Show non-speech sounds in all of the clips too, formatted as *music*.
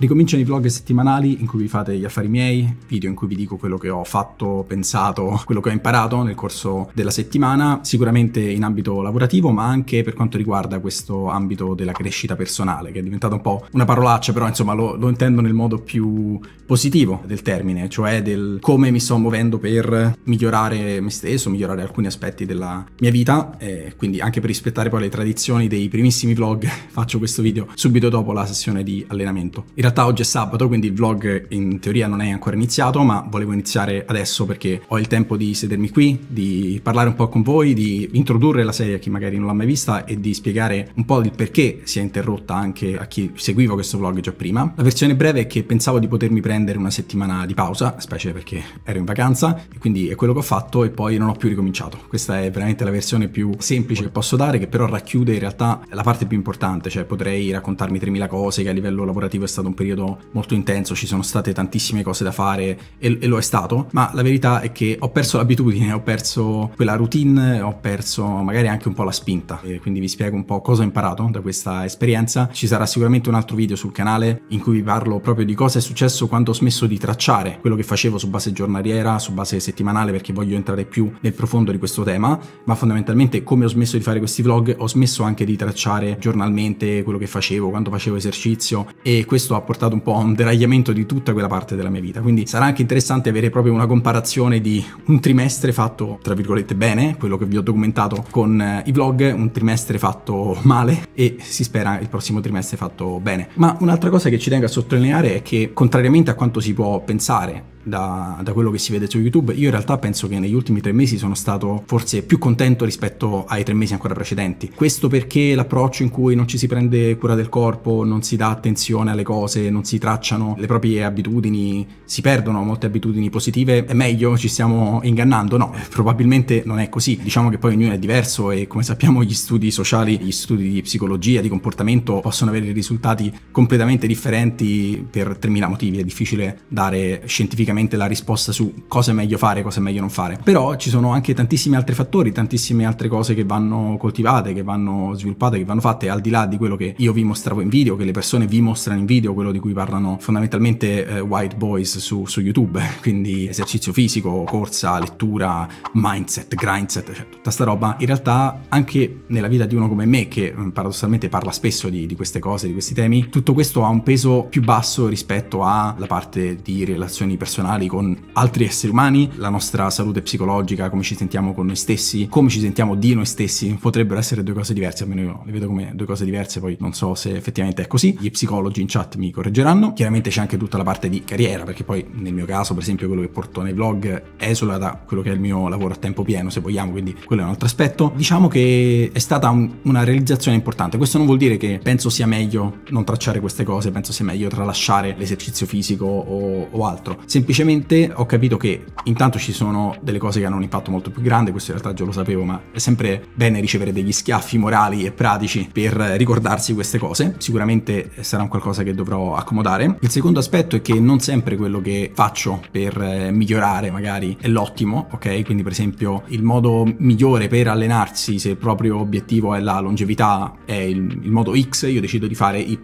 Ricominciano i vlog settimanali in cui vi fate gli affari miei, video in cui vi dico quello che ho fatto, pensato, quello che ho imparato nel corso della settimana, sicuramente in ambito lavorativo, ma anche per quanto riguarda questo ambito della crescita personale, che è diventata un po' una parolaccia, però insomma lo, lo intendo nel modo più positivo del termine, cioè del come mi sto muovendo per migliorare me stesso, migliorare alcuni aspetti della mia vita, e quindi anche per rispettare poi le tradizioni dei primissimi vlog *laughs* faccio questo video subito dopo la sessione di allenamento. In realtà oggi è sabato, quindi il vlog in teoria non è ancora iniziato, ma volevo iniziare adesso perché ho il tempo di sedermi qui, di parlare un po' con voi, di introdurre la serie a chi magari non l'ha mai vista e di spiegare un po' il perché si è interrotta anche a chi seguivo questo vlog già prima. La versione breve è che pensavo di potermi prendere una settimana di pausa, specie perché ero in vacanza, e quindi è quello che ho fatto e poi non ho più ricominciato. Questa è veramente la versione più semplice che posso dare, che però racchiude in realtà la parte più importante, cioè potrei raccontarmi 3000 cose che a livello lavorativo è stato un periodo molto intenso, ci sono state tantissime cose da fare e, e lo è stato, ma la verità è che ho perso l'abitudine, ho perso quella routine, ho perso magari anche un po' la spinta. E quindi vi spiego un po' cosa ho imparato da questa esperienza. Ci sarà sicuramente un altro video sul canale in cui vi parlo proprio di cosa è successo quando ho smesso di tracciare quello che facevo su base giornaliera, su base settimanale, perché voglio entrare più nel profondo di questo tema, ma fondamentalmente come ho smesso di fare questi vlog, ho smesso anche di tracciare giornalmente quello che facevo, quando facevo esercizio e questo ha ha portato un po' a un deragliamento di tutta quella parte della mia vita. Quindi sarà anche interessante avere proprio una comparazione di un trimestre fatto, tra virgolette, bene, quello che vi ho documentato con eh, i vlog, un trimestre fatto male e si spera il prossimo trimestre fatto bene. Ma un'altra cosa che ci tengo a sottolineare è che, contrariamente a quanto si può pensare, da, da, quello che si vede su YouTube. Io in realtà penso che negli ultimi tre mesi sono stato forse più contento rispetto ai tre mesi ancora precedenti. Questo perché l'approccio in cui non ci si prende cura del corpo, non si dà attenzione alle cose, non si tracciano le proprie abitudini, si perdono molte abitudini positive, è meglio, ci stiamo ingannando? No, *laughs* probabilmente non è così. Diciamo che poi ognuno è diverso e come sappiamo gli studi sociali, gli studi di psicologia, di comportamento possono avere risultati completamente differenti per 3.000 motivi, è difficile dare scientificamente praticamente la risposta su cosa è meglio fare, cosa è meglio non fare. Però ci sono anche tantissimi altri fattori, tantissime altre cose che vanno coltivate, che vanno sviluppate, che vanno fatte al di là di quello che io vi mostravo in video, che le persone vi mostrano in video, quello di cui parlano fondamentalmente eh, white boys su, su YouTube, *laughs* quindi esercizio fisico, corsa, lettura, mindset, grindset, cioè tutta sta roba. In realtà anche nella vita di uno come me, che mm, paradossalmente parla spesso di, di queste cose, di questi temi, tutto questo ha un peso più basso rispetto alla parte di relazioni personali relazionali con altri esseri umani, la nostra salute psicologica, come ci sentiamo con noi stessi, come ci sentiamo di noi stessi, potrebbero essere due cose diverse, almeno io le vedo come due cose diverse, poi non so se effettivamente è così, gli psicologi in chat mi correggeranno, chiaramente c'è anche tutta la parte di carriera, perché poi nel mio caso per esempio quello che porto nei vlog esula da quello che è il mio lavoro a tempo pieno, se vogliamo, quindi quello è un altro aspetto. Diciamo che è stata un, una realizzazione importante, questo non vuol dire che penso sia meglio non tracciare queste cose, penso sia meglio tralasciare l'esercizio fisico o, o altro, semplicemente semplicemente ho capito che intanto ci sono delle cose che hanno un impatto molto più grande, questo in realtà già lo sapevo, ma è sempre bene ricevere degli schiaffi morali e pratici per ricordarsi queste cose. Sicuramente sarà un qualcosa che dovrò accomodare. Il secondo aspetto è che non sempre quello che faccio per eh, migliorare magari è l'ottimo, ok? Quindi per esempio il modo migliore per allenarsi, se il proprio obiettivo è la longevità, è il, il modo X, io decido di fare Y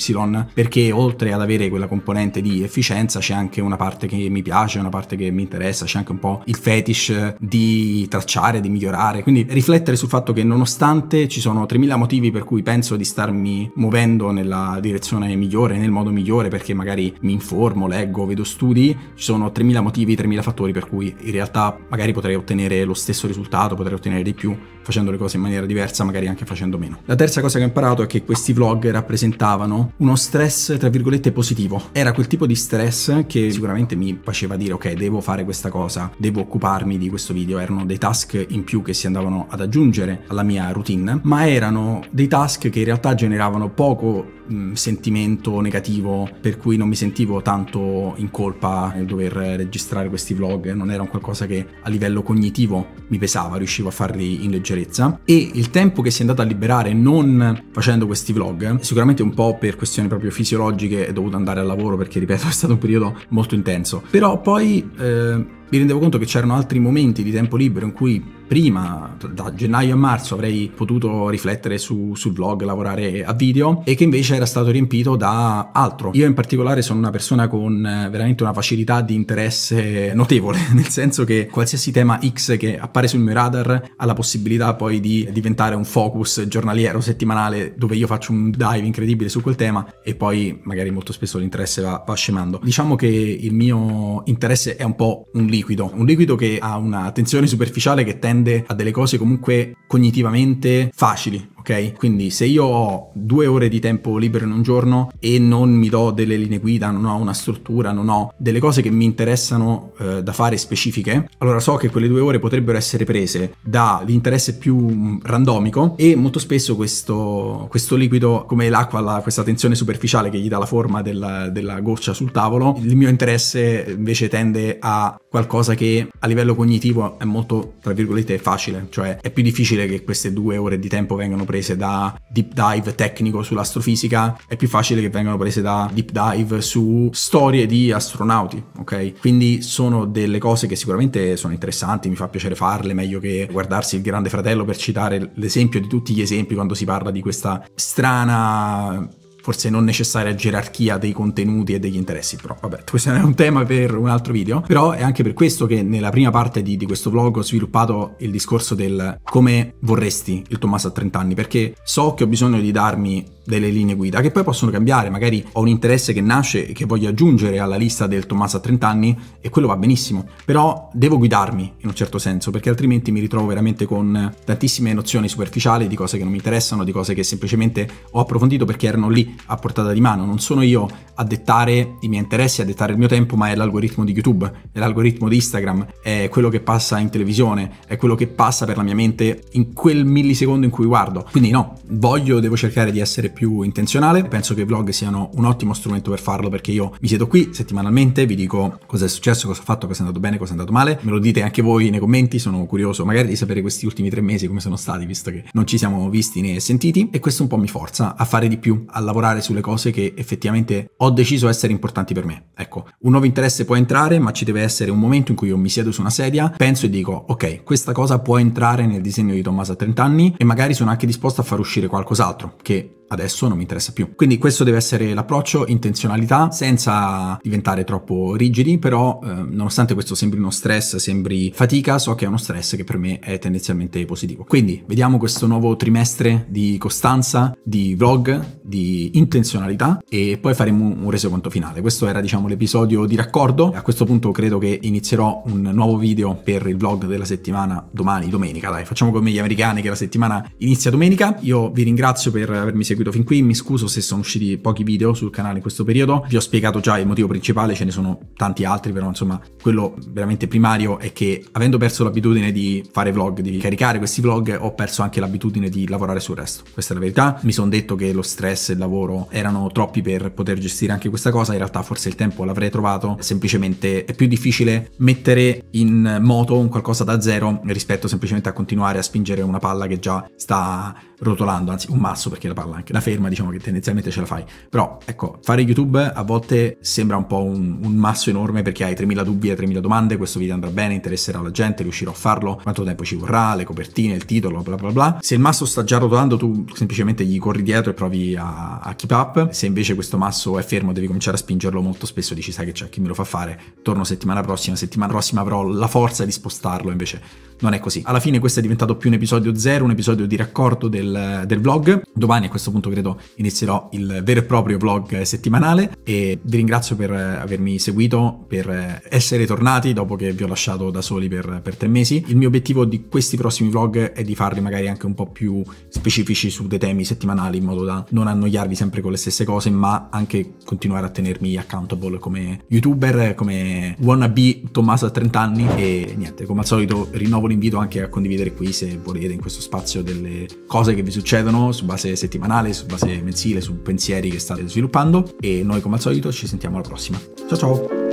perché oltre ad avere quella componente di efficienza c'è anche una parte che mi piace piace, è una parte che mi interessa, c'è anche un po' il fetish di tracciare, di migliorare, quindi riflettere sul fatto che nonostante ci sono 3000 motivi per cui penso di starmi muovendo nella direzione migliore, nel modo migliore, perché magari mi informo, leggo, vedo studi, ci sono 3000 motivi, 3000 fattori per cui in realtà magari potrei ottenere lo stesso risultato, potrei ottenere di più facendo le cose in maniera diversa, magari anche facendo meno. La terza cosa che ho imparato è che questi vlog rappresentavano uno stress tra virgolette positivo. Era quel tipo di stress che sicuramente mi faceva faceva dire ok devo fare questa cosa, devo occuparmi di questo video, erano dei task in più che si andavano ad aggiungere alla mia routine, ma erano dei task che in realtà generavano poco mh, sentimento negativo per cui non mi sentivo tanto in colpa nel dover registrare questi vlog, non era un qualcosa che a livello cognitivo mi pesava, riuscivo a farli in leggerezza e il tempo che si è andato a liberare non facendo questi vlog, sicuramente un po' per questioni proprio fisiologiche è dovuto andare al lavoro perché ripeto *laughs* è stato un periodo molto intenso, però poi eh, mi rendevo conto che c'erano altri momenti di tempo libero in cui prima, da gennaio a marzo, avrei potuto riflettere su, sul vlog, lavorare a video e che invece era stato riempito da altro. Io in particolare sono una persona con eh, veramente una facilità di interesse notevole, *laughs* nel senso che qualsiasi tema X che appare sul mio radar ha la possibilità poi di diventare un focus giornaliero, settimanale, dove io faccio un dive incredibile su quel tema e poi magari molto spesso l'interesse va, va scemando. Diciamo che il mio interesse è un po' un liquido, un liquido che ha una tensione superficiale che tende tende a delle cose comunque cognitivamente facili, ok? Quindi se io ho due ore di tempo libero in un giorno e non mi do delle linee guida, non ho una struttura, non ho delle cose che mi interessano eh, da fare specifiche, allora so che quelle due ore potrebbero essere prese dall'interesse più mm, randomico e molto spesso questo, questo liquido, come l'acqua, la, questa tensione superficiale che gli dà la forma della, della goccia sul tavolo, il mio interesse invece tende a qualcosa che a livello cognitivo è molto, tra virgolette, facile, cioè è più difficile che queste due ore di tempo vengano prese prese da deep dive tecnico sull'astrofisica, è più facile che vengano prese da deep dive su storie di astronauti, ok? Quindi sono delle cose che sicuramente sono interessanti, mi fa piacere farle, meglio che guardarsi il Grande Fratello per citare l'esempio di tutti gli esempi quando si parla di questa strana forse non necessaria gerarchia dei contenuti e degli interessi, però vabbè, *laughs* questo è un tema per un altro video, però è anche per questo che nella prima parte di, di questo vlog ho sviluppato il discorso del come vorresti il Tommaso a 30 anni, perché so che ho bisogno di darmi delle linee guida che poi possono cambiare, magari ho un interesse che nasce e che voglio aggiungere alla lista del Tommaso a 30 anni e quello va benissimo, però devo guidarmi in un certo senso perché altrimenti mi ritrovo veramente con tantissime nozioni superficiali di cose che non mi interessano, di cose che semplicemente ho approfondito perché erano lì a portata di mano, non sono io a dettare i miei interessi, a dettare il mio tempo, ma è l'algoritmo di YouTube, è l'algoritmo di Instagram, è quello che passa in televisione, è quello che passa per la mia mente in quel millisecondo in cui guardo. Quindi no, voglio, devo cercare di essere più intenzionale. Penso che i vlog siano un ottimo strumento per farlo perché io mi siedo qui settimanalmente, vi dico cosa è successo, cosa ho fatto, cosa è andato bene, cosa è andato male. Me lo dite anche voi nei commenti, sono curioso magari di sapere questi ultimi tre mesi come sono stati, visto che non ci siamo visti né sentiti. E questo un po' mi forza a fare di più, a lavorare sulle cose che effettivamente ho deciso essere importanti per me. Ecco, un nuovo interesse può entrare, ma ci deve essere un momento in cui io mi siedo su una sedia, penso e dico, ok, questa cosa può entrare nel disegno di Tommaso a 30 anni e magari sono anche disposto a far uscire qualcos'altro che adesso non mi interessa più. Quindi questo deve essere l'approccio, intenzionalità, senza diventare troppo rigidi, però eh, nonostante questo sembri uno stress, sembri fatica, so che è uno stress che per me è tendenzialmente positivo. Quindi vediamo questo nuovo trimestre di costanza, di vlog, di intenzionalità e poi faremo un resoconto finale. Questo era diciamo l'episodio di raccordo, a questo punto credo che inizierò un nuovo video per il vlog della settimana domani, domenica, dai, facciamo come gli americani che la settimana inizia domenica. Io vi ringrazio per avermi seguito seguito fin qui, mi scuso se sono usciti pochi video sul canale in questo periodo, vi ho spiegato già il motivo principale, ce ne sono tanti altri, però insomma quello veramente primario è che avendo perso l'abitudine di fare vlog, di caricare questi vlog, ho perso anche l'abitudine di lavorare sul resto, questa è la verità, mi sono detto che lo stress e il lavoro erano troppi per poter gestire anche questa cosa, in realtà forse il tempo l'avrei trovato, semplicemente è più difficile mettere in moto un qualcosa da zero rispetto semplicemente a continuare a spingere una palla che già sta rotolando, anzi un masso perché la palla anche la ferma, diciamo che tendenzialmente ce la fai. Però ecco, fare YouTube a volte sembra un po' un, un masso enorme perché hai 3.000 dubbi e 3.000 domande, questo video andrà bene, interesserà la gente, riuscirò a farlo, quanto tempo ci vorrà, le copertine, il titolo, bla bla bla. Se il masso sta già rotolando tu semplicemente gli corri dietro e provi a, a keep up, se invece questo masso è fermo devi cominciare a spingerlo molto spesso, dici sai che c'è chi me lo fa fare, torno settimana prossima, settimana prossima avrò la forza di spostarlo, invece non è così. Alla fine questo è diventato più un episodio zero, un episodio di raccordo del, del vlog, domani a questo punto punto credo inizierò il vero e proprio vlog settimanale e vi ringrazio per avermi seguito, per essere tornati dopo che vi ho lasciato da soli per, per tre mesi. Il mio obiettivo di questi prossimi vlog è di farli magari anche un po' più specifici su dei temi settimanali in modo da non annoiarvi sempre con le stesse cose ma anche continuare a tenermi accountable come youtuber, come wannabe Tommaso a 30 anni e niente, come al solito rinnovo l'invito anche a condividere qui se volete in questo spazio delle cose che vi succedono su base settimanale settimanale su base mensile su pensieri che state sviluppando e noi come al solito ci sentiamo alla prossima. Ciao ciao!